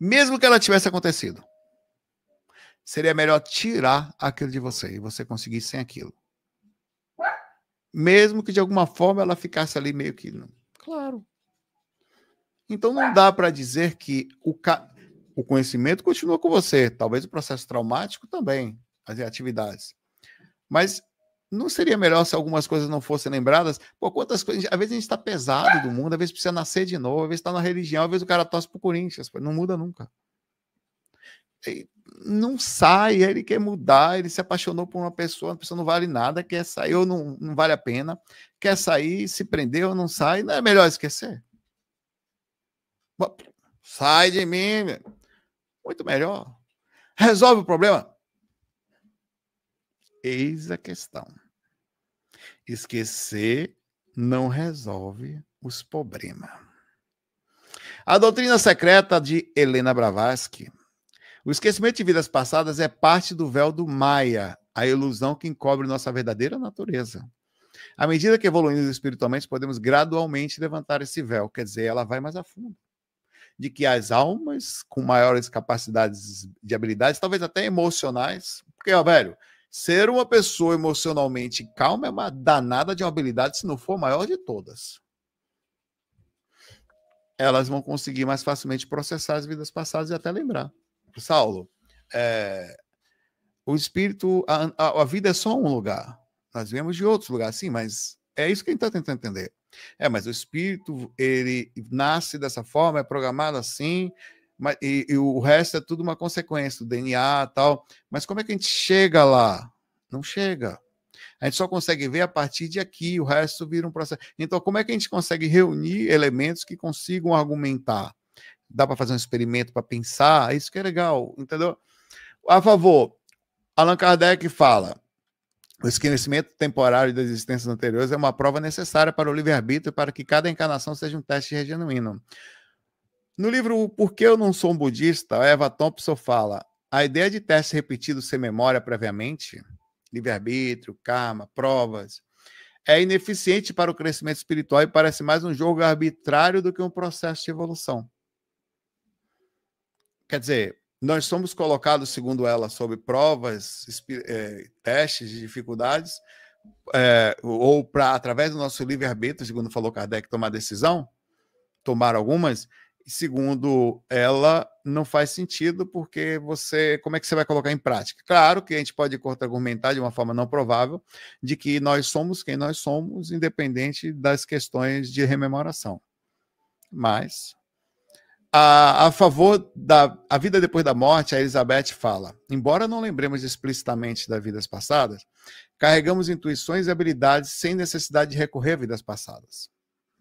mesmo que ela tivesse acontecido, seria melhor tirar aquilo de você e você conseguir sem aquilo. Mesmo que de alguma forma ela ficasse ali meio que. Claro. Então não dá para dizer que o, ca... o conhecimento continua com você. Talvez o processo traumático também, as atividades. Mas não seria melhor se algumas coisas não fossem lembradas? Pô, quantas coisas. Às vezes a gente está pesado do mundo, às vezes precisa nascer de novo, às vezes está na religião, às vezes o cara para pro Corinthians, pô, não muda nunca. E não sai, ele quer mudar, ele se apaixonou por uma pessoa, a pessoa não vale nada, quer sair ou não, não vale a pena, quer sair, se prendeu, ou não sai, não é melhor esquecer? Sai de mim, muito melhor. Resolve o problema? Eis a questão. Esquecer não resolve os problemas. A doutrina secreta de Helena Bravaski. O esquecimento de vidas passadas é parte do véu do Maia, a ilusão que encobre nossa verdadeira natureza. À medida que evoluímos espiritualmente, podemos gradualmente levantar esse véu, quer dizer, ela vai mais a fundo. De que as almas com maiores capacidades de habilidades, talvez até emocionais, porque, ó, velho, Ser uma pessoa emocionalmente calma é uma danada de uma habilidade, se não for a maior de todas. Elas vão conseguir mais facilmente processar as vidas passadas e até lembrar. Saulo, é, o espírito, a, a, a, vida é só um lugar. Nós viemos de outros lugares, sim, mas é isso que a gente está tentando entender. É, mas o espírito, ele nasce dessa forma, é programado assim, mas, e, e, o resto é tudo uma consequência, o DNA tal. Mas como é que a gente chega lá? Não chega. A gente só consegue ver a partir de aqui, o resto vira um processo. Então, como é que a gente consegue reunir elementos que consigam argumentar? Dá para fazer um experimento para pensar? Isso que é legal, entendeu? A favor, Allan Kardec fala: o esquecimento temporário das existências anteriores é uma prova necessária para o livre-arbítrio para que cada encarnação seja um teste genuíno. No livro Por que eu não sou um budista, a Eva Thompson fala: a ideia de testes repetidos sem memória previamente, livre-arbítrio, karma, provas, é ineficiente para o crescimento espiritual e parece mais um jogo arbitrário do que um processo de evolução. Quer dizer, nós somos colocados, segundo ela, sob provas, é, testes de dificuldades, é, ou para através do nosso livre-arbítrio, segundo falou Kardec, tomar decisão, tomar algumas, segundo ela, não faz sentido porque você, como é que você vai colocar em prática? Claro que a gente pode contra-argumentar de uma forma não provável de que nós somos quem nós somos, independente das questões de rememoração. Mas a, a favor da a vida depois da morte, a Elizabeth fala: embora não lembremos explicitamente das vidas passadas, carregamos intuições e habilidades sem necessidade de recorrer a vidas passadas.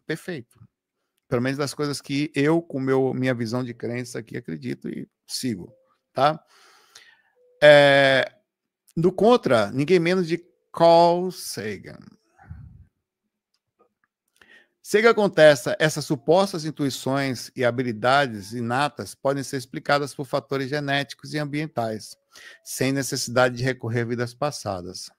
Perfeito pelo menos das coisas que eu, com meu, minha visão de crença aqui, acredito e sigo, tá? É, do contra, ninguém menos de Carl Sagan. Sagan contesta, essas supostas intuições e habilidades inatas podem ser explicadas por fatores genéticos e ambientais, sem necessidade de recorrer a vidas passadas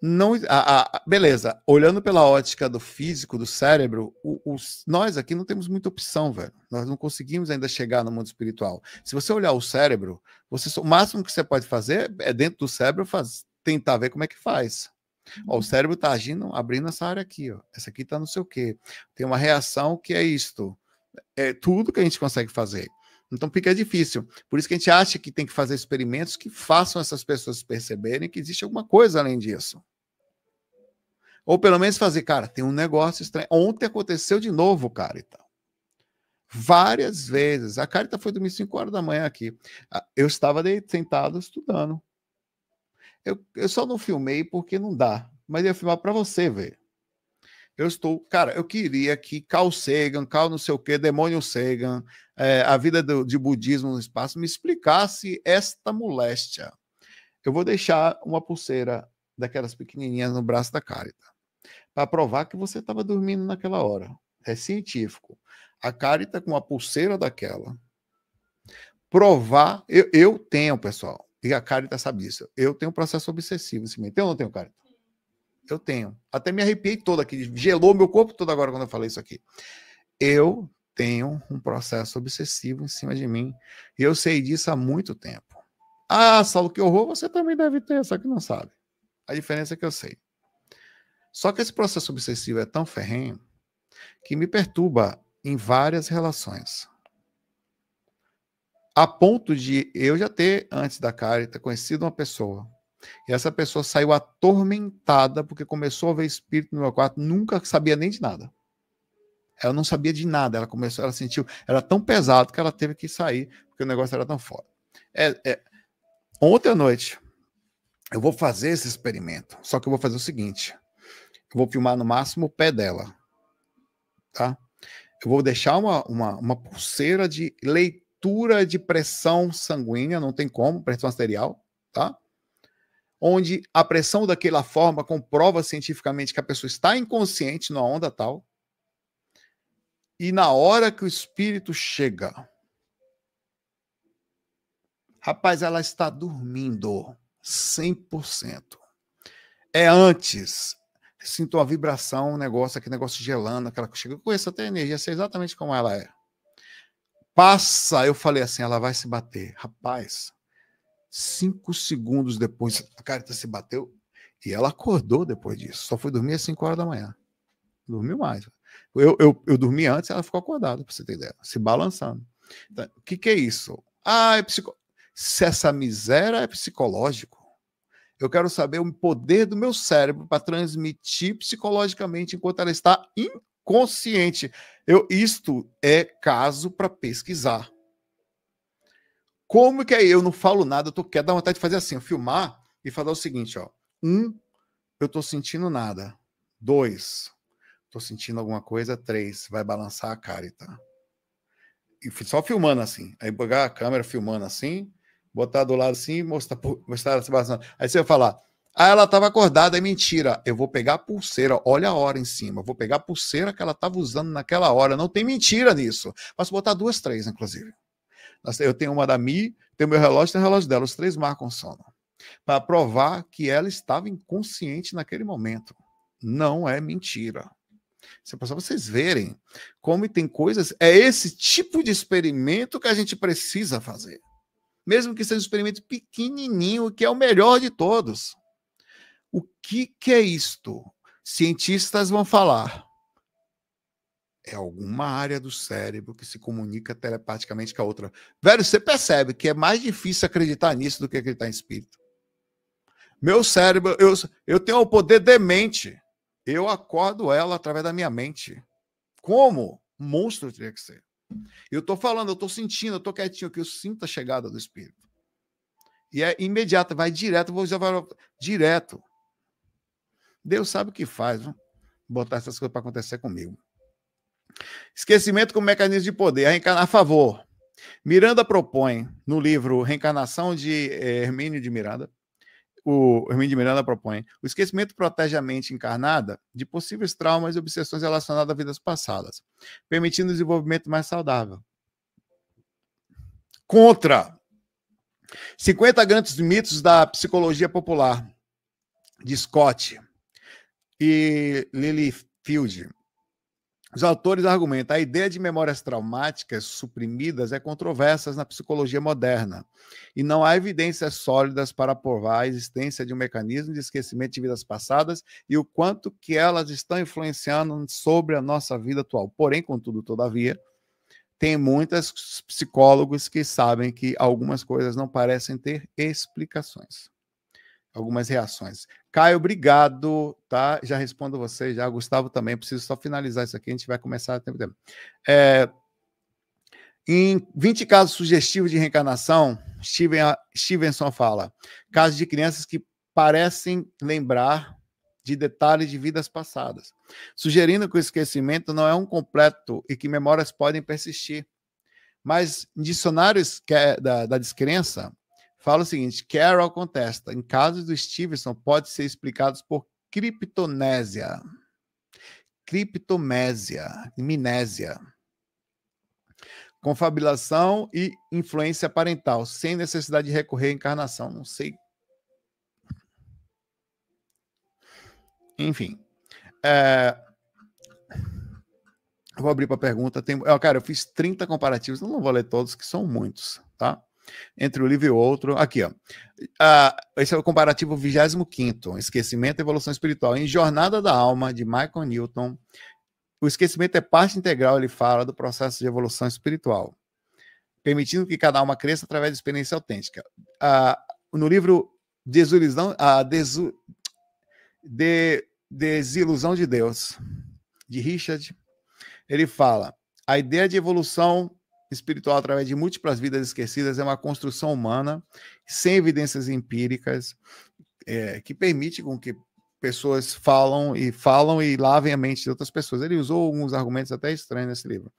não. A, a, beleza, olhando pela ótica do físico, do cérebro, o, os, nós aqui não temos muita opção, velho. Nós não conseguimos ainda chegar no mundo espiritual. Se você olhar o cérebro, você, o máximo que você pode fazer é dentro do cérebro faz, tentar ver como é que faz. Ó, o uhum. cérebro está agindo, abrindo essa área aqui, ó. Essa aqui está não sei o quê. Tem uma reação que é isto. É tudo que a gente consegue fazer. Então fica difícil. Por isso que a gente acha que tem que fazer experimentos que façam essas pessoas perceberem que existe alguma coisa além disso. Ou pelo menos fazer, cara, tem um negócio estranho. Ontem aconteceu de novo, cara, e então. tal. Várias vezes. A Carita foi dormir 5 horas da manhã aqui. Ah, eu estava sentado estudando. Eu, eu só não filmei porque não dá. Mas ia filmar para você ver. Eu estou, cara, eu queria que Carl Sagan, Carl não sei o que, Demônio Sagan, é, a vida do, de budismo no espaço, me explicasse esta moléstia. Eu vou deixar uma pulseira daquelas pequenininhas no braço da Carita, para provar que você estava dormindo naquela hora. É científico. A Carita com uma pulseira daquela, provar. Eu, eu tenho, pessoal, e a Carita sabe disso. Eu tenho processo obsessivo. me tem ou não tenho, Carita? Eu tenho. Até me arrepiei todo aqui. Gelou meu corpo todo agora quando eu falei isso aqui. Eu tenho um processo obsessivo em cima de mim. E eu sei disso há muito tempo. Ah, Saulo, que horror. Você também deve ter, só que não sabe. A diferença é que eu sei. Só que esse processo obsessivo é tão ferrenho que me perturba em várias relações. A ponto de eu já ter, antes da Carita, conhecido uma pessoa e essa pessoa saiu atormentada porque começou a ver espírito no meu quarto, nunca sabia nem de nada. Ela não sabia de nada, ela começou, ela sentiu, era tão pesado que ela teve que sair, porque o negócio era tão foda. É, é, ontem à noite, eu vou fazer esse experimento, só que eu vou fazer o seguinte: eu vou filmar no máximo o pé dela, tá? Eu vou deixar uma, uma, uma pulseira de leitura de pressão sanguínea, não tem como, pressão arterial, tá? onde a pressão daquela forma comprova cientificamente que a pessoa está inconsciente numa onda tal. E na hora que o espírito chega, rapaz, ela está dormindo 100%. É antes. Sinto uma vibração, um negócio, aquele negócio gelando, aquela que chega. Eu conheço até a energia, sei exatamente como ela é. Passa, eu falei assim, ela vai se bater. Rapaz, Cinco segundos depois, a carta se bateu e ela acordou depois disso. Só foi dormir às 5 horas da manhã. Dormiu mais. Eu, eu, eu dormi antes, ela ficou acordada, para você ter ideia, se balançando. Então, o que, que é isso? Ah, é psico... Se essa miséria é psicológico, eu quero saber o poder do meu cérebro para transmitir psicologicamente enquanto ela está inconsciente. Eu, isto é caso para pesquisar. Como que é? Eu não falo nada, eu tô quieto, dar vontade de fazer assim, filmar e falar o seguinte, ó. Um, eu tô sentindo nada. Dois, tô sentindo alguma coisa. Três, vai balançar a cara, tá? E só filmando assim. Aí pegar a câmera filmando assim, botar do lado assim, mostrar, mostrar se balançando. Aí você vai falar, ah, ela tava acordada, é mentira. Eu vou pegar a pulseira, olha a hora em cima. Eu vou pegar a pulseira que ela tava usando naquela hora. Não tem mentira nisso. Posso botar duas, três, inclusive. Eu tenho uma da Mi, tenho meu relógio, tenho o relógio dela. Os três marcam sono. Para provar que ela estava inconsciente naquele momento. Não é mentira. Se é para vocês verem como tem coisas, é esse tipo de experimento que a gente precisa fazer. Mesmo que seja um experimento pequenininho, que é o melhor de todos. O que, que é isto? Cientistas vão falar é alguma área do cérebro que se comunica telepaticamente com a outra. Velho, você percebe que é mais difícil acreditar nisso do que acreditar em espírito. Meu cérebro, eu, eu tenho o poder demente. Eu acordo ela através da minha mente. Como? Monstro teria que ser. Eu estou falando, eu estou sentindo, eu estou quietinho aqui, eu sinto a chegada do espírito. E é imediata, vai direto, vou usar direto. Deus sabe o que faz, né? botar essas coisas para acontecer comigo. Esquecimento como mecanismo de poder. A, reencarna... a favor. Miranda propõe, no livro Reencarnação de é, Hermínio de Miranda, o Hermínio de Miranda propõe, o esquecimento protege a mente encarnada de possíveis traumas e obsessões relacionadas a vidas passadas, permitindo o um desenvolvimento mais saudável. Contra 50 grandes mitos da psicologia popular, de Scott e Lily Field. Os autores argumentam a ideia de memórias traumáticas suprimidas é controversa na psicologia moderna e não há evidências sólidas para provar a existência de um mecanismo de esquecimento de vidas passadas e o quanto que elas estão influenciando sobre a nossa vida atual. Porém, contudo, todavia, tem muitos psicólogos que sabem que algumas coisas não parecem ter explicações algumas reações. Caio, obrigado, tá? Já respondo você, já. Gustavo também, preciso só finalizar isso aqui, a gente vai começar a tempo. É, em 20 casos sugestivos de reencarnação, Steven, ah, Stevenson fala: casos de crianças que parecem lembrar de detalhes de vidas passadas, sugerindo que o esquecimento não é um completo e que memórias podem persistir. Mas dicionários é da, da descrença Fala o seguinte: Carol contesta. Em casos do Stevenson, pode ser explicados por criptonésia. Criptomésia, minésia. confabilação e influência parental, sem necessidade de recorrer à encarnação. Não sei. Enfim. É... Vou abrir para pergunta. Tem... cara, eu fiz 30 comparativos, não vou ler todos, que são muitos, tá? entre um livro e outro. Aqui, ó. Ah, esse é o comparativo 25, Esquecimento e Evolução Espiritual. Em Jornada da Alma, de Michael Newton, o esquecimento é parte integral, ele fala, do processo de evolução espiritual, permitindo que cada alma cresça através de experiência autêntica. Ah, no livro Desilusão, ah, Desu, de, Desilusão de Deus, de Richard, ele fala: a ideia de evolução espiritual através de múltiplas vidas esquecidas é uma construção humana, sem evidências empíricas, é, que permite com que pessoas falam e falam e lavem a mente de outras pessoas. Ele usou alguns argumentos até estranhos nesse livro.